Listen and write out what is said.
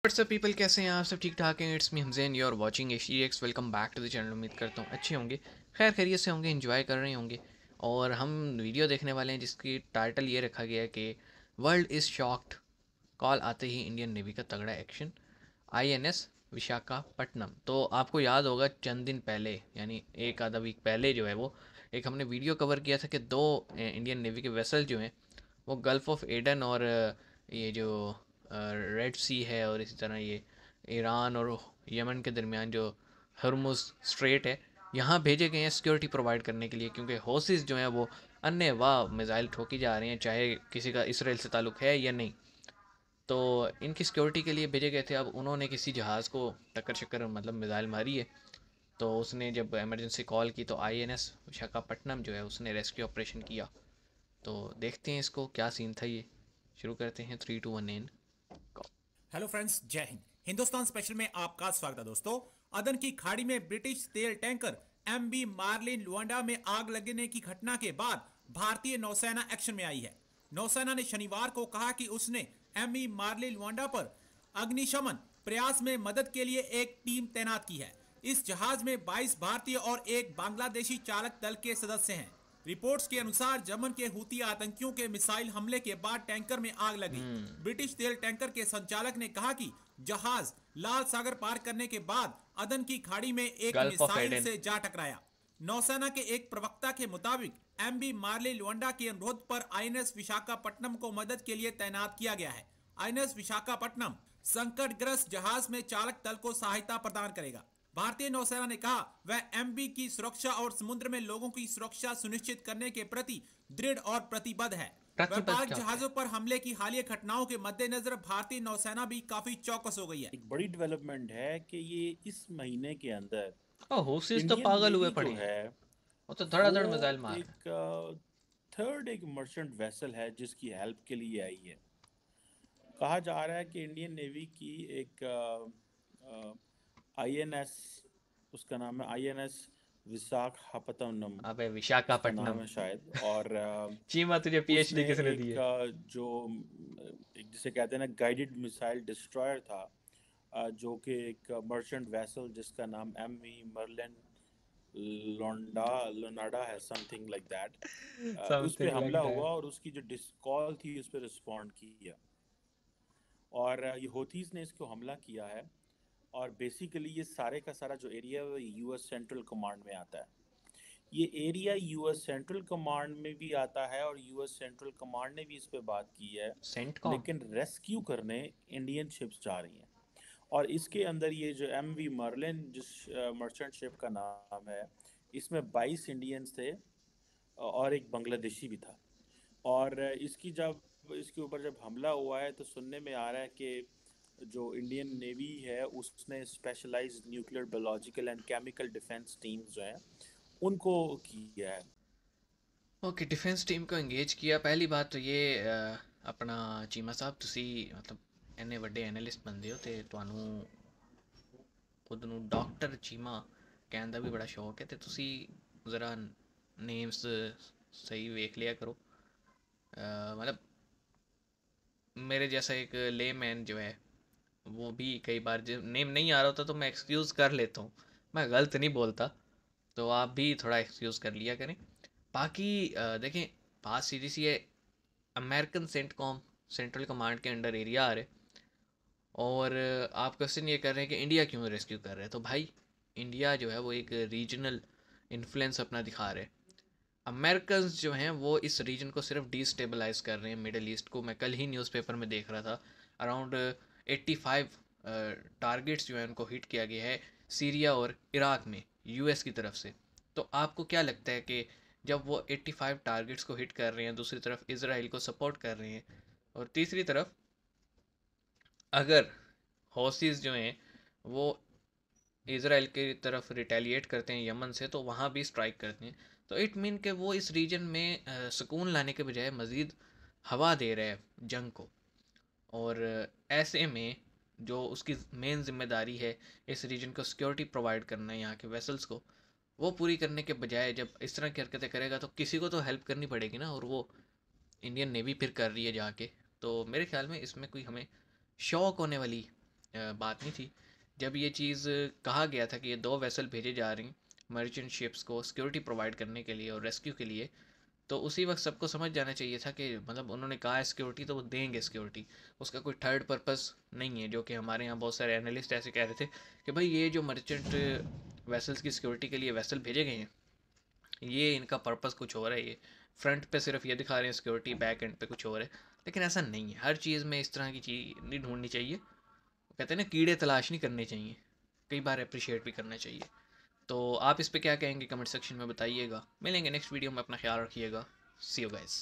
WhatsApp people कैसे हैं आप सब ठीक ठाक हैं it's me Hamzain you are watching H D X welcome back to the channel उम्मीद करता हूँ अच्छे होंगे खैर खैरियत से होंगे इन्जॉय कर रहे होंगे और हम वीडियो देखने वाले हैं जिसकी टाइटल ये रखा गया है कि वर्ल्ड इज़ शॉक्ड कॉल आते ही इंडियन नेवी का तगड़ा action I N S Visakhapatnam तो आपको याद होगा चंद दिन पहले यानी एक आधा वीक पहले जो है वो एक हमने वीडियो कवर किया था कि दो इंडियन नेवी के वेसल जो हैं वो गल्फ़ ऑफ एडन और ये जो रेड सी है और इसी तरह ये ईरान और यमन के दरमियान जो हरमुज स्ट्रेट है यहाँ भेजे गए हैं सिक्योरिटी प्रोवाइड करने के लिए क्योंकि हॉसेस जो हैं वो अन्य वाह मिज़ाइल ठोकी जा रहे हैं चाहे किसी का इसराइल से ताल्लुक है या नहीं तो इनकी सिक्योरिटी के लिए भेजे गए थे अब उन्होंने किसी जहाज़ को टक्कर शक्कर मतलब मिज़ाइल मारी है तो उसने जब इमरजेंसी कॉल की तो आई आईएनएस विशाखापट्टनम जो है उसने रेस्क्यू ऑपरेशन किया तो देखते हैं इसको क्या सीन था ये शुरू करते हैं थ्री टू वन एन हेलो फ्रेंड्स जय हिंद हिंदुस्तान स्पेशल में आपका स्वागत है दोस्तों अदन की खाड़ी में ब्रिटिश तेल tanker M B Marlin Luanda में आग लगने की घटना के बाद भारतीय नौसेना एक्शन में आई है नौसेना ने शनिवार को कहा कि उसने एम बी मार्लिन लुआंडा पर अग्निशमन प्रयास में मदद के लिए एक टीम तैनात की है इस जहाज में 22 भारतीय और एक बांग्लादेशी चालक दल के सदस्य हैं रिपोर्ट्स के अनुसार जमन के हुती आतंकियों के मिसाइल हमले के बाद टैंकर में आग लगी हम्म। ब्रिटिश तेल टैंकर के संचालक ने कहा कि जहाज लाल सागर पार करने के बाद अदन की खाड़ी में एक मिसाइल से जा टकराया नौसेना के एक प्रवक्ता के मुताबिक एम बी मार्ले लुंडा के अनुरोध पर आईएनएस विशाखापट्टनम को मदद के लिए तैनात किया गया है आईएनएस विशाखापट्टनम संकटग्रस्त जहाज में चालक दल को सहायता प्रदान करेगा भारतीय नौसेना ने कहा वह एमबी की सुरक्षा और समुद्र में लोगों की सुरक्षा सुनिश्चित करने के प्रति दृढ़ और प्रतिबद्ध है व्यापार जहाजों पर हमले की हालिया घटनाओं के मद्देनजर भारतीय नौसेना भी काफी चौकस हो गई है एक बड़ी डेवलपमेंट है कि ये इस महीने के अंदर तो पागल हुए पड़े है वो तो धड़ाधड़ मिसाइल मार एक थर्ड एक मर्चेंट वेसल है जिसकी हेल्प के लिए आई है कहा जा रहा है कि इंडियन नेवी की एक आईएनएस उसका नाम है आईएनएस विशाखापट्टनम अबे विशाखापट्टनम है शायद और चीमा तुझे पीएचडी किसने दी है जो एक जिसे कहते हैं ना गाइडेड मिसाइल डिस्ट्रॉयर था जो कि एक मर्चेंट वेसल जिसका नाम एम ई मर्लिन लोंडा लोनाडा है समथिंग लाइक दैट उस पे हमला like हुआ और उसकी जो डिस्कॉल थी उस पे रिस्पोंड किया और ये होतीज ने इसको हमला किया है और बेसिकली ये सारे का सारा जो एरिया है यूएस सेंट्रल कमांड में आता है ये एरिया यूएस सेंट्रल कमांड में भी आता है और यूएस सेंट्रल कमांड ने भी इस पे बात की है CENTCOM. लेकिन रेस्क्यू करने इंडियन शिप्स जा रही हैं और इसके अंदर ये जो एम वी मर्लिन जिस मर्चेंट शिप का नाम है इसमें 22 इंडियंस थे और एक बांग्लादेशी भी था और इसकी जब इसके ऊपर जब हमला हुआ है तो सुनने में आ रहा है कि जो इंडियन नेवी है उसने specialise nuclear biological and chemical defence team जो है उनको किया है ओके डिफेंस टीम को एंगेज किया पहली बात तो ये अपना चीमा साहब ਤੁਸੀਂ मतलब ਇੰਨੇ ਵੱਡੇ ਐਨਾਲਿਸਟ ਬੰਦੇ ਹੋ ਤੇ ਤੁਹਾਨੂੰ ਖੁਦ ਨੂੰ ਡਾਕਟਰ ਚੀਮਾ ਕਹਿਣ ਦਾ ਵੀ ਬੜਾ ਸ਼ੌਕ ਹੈ ਤੇ ਤੁਸੀਂ ਜ਼ਰਾ ਨੇਮਸ ਸਹੀ ਵੇਖ ਲਿਆ ਕਰੋ ਮਤਲਬ मेरे जैसा एक लेमैन जो है वो भी कई बार जब नेम नहीं आ रहा होता तो मैं एक्सक्यूज़ कर लेता हूँ मैं गलत नहीं बोलता तो आप भी थोड़ा एक्सक्यूज़ कर लिया करें बाकी देखें बात सीधी सी है American CENTCOM Central Command के अंडर एरिया आ रहे और आप क्वेश्चन ये कर रहे हैं कि इंडिया क्यों रेस्क्यू कर रहे हैं तो भाई इंडिया जो है वो एक रीजनल इन्फ्लुएंस अपना दिखा रहे हैं अमेरिकन जो हैं वो इस रीजन को सिर्फ डिस्टेबलाइज कर रहे हैं मिडल ईस्ट को मैं कल ही न्यूज़पेपर में देख रहा था अराउंड एट्टी फ़ाइव टारगेट्स जो है उनको हिट किया गया है सीरिया और इराक में यूएस की तरफ से तो आपको क्या लगता है कि जब वो एट्टी फाइव टारगेट्स को हिट कर रहे हैं दूसरी तरफ इसराइल को सपोर्ट कर रहे हैं और तीसरी तरफ अगर हौसीज जो हैं वो इसराइल की तरफ रिटेलिएट करते हैं यमन से तो वहाँ भी स्ट्राइक करते हैं तो इट मीन के वो इस रीजन में सुकून लाने के बजाय मज़ीद हवा दे रहे हैं जंग को और ऐसे में जो उसकी मेन जिम्मेदारी है इस रीजन को सिक्योरिटी प्रोवाइड करना है यहाँ के वेसल्स को वो पूरी करने के बजाय जब इस तरह की हरकतें करेगा तो किसी को तो हेल्प करनी पड़ेगी ना और वो इंडियन नेवी फिर कर रही है जाके तो मेरे ख्याल में इसमें कोई हमें शौक होने वाली बात नहीं थी जब ये चीज़ कहा गया था कि ये दो वेसल भेजे जा रही मर्चेंट शिप्स को सिक्योरिटी प्रोवाइड करने के लिए और रेस्क्यू के लिए तो उसी वक्त सबको समझ जाना चाहिए था कि मतलब उन्होंने कहा है सिक्योरिटी तो वो देंगे सिक्योरिटी उसका कोई थर्ड पर्पस नहीं है जो कि हमारे यहाँ बहुत सारे एनालिस्ट ऐसे कह रहे थे कि भाई ये जो मर्चेंट वेसल्स की सिक्योरिटी के लिए वेसल भेजे गए हैं ये इनका पर्पस कुछ और है ये फ्रंट पे सिर्फ ये दिखा रहे हैं सिक्योरिटी बैक एंड पे कुछ और है लेकिन ऐसा नहीं है हर चीज़ में इस तरह की चीज़ नहीं ढूंढनी चाहिए कहते हैं ना कीड़े तलाश नहीं करने चाहिए कई बार अप्रिशिएट भी करना चाहिए तो आप इस पर क्या कहेंगे कमेंट सेक्शन में बताइएगा मिलेंगे नेक्स्ट वीडियो में अपना ख्याल रखिएगा सी यू गाइस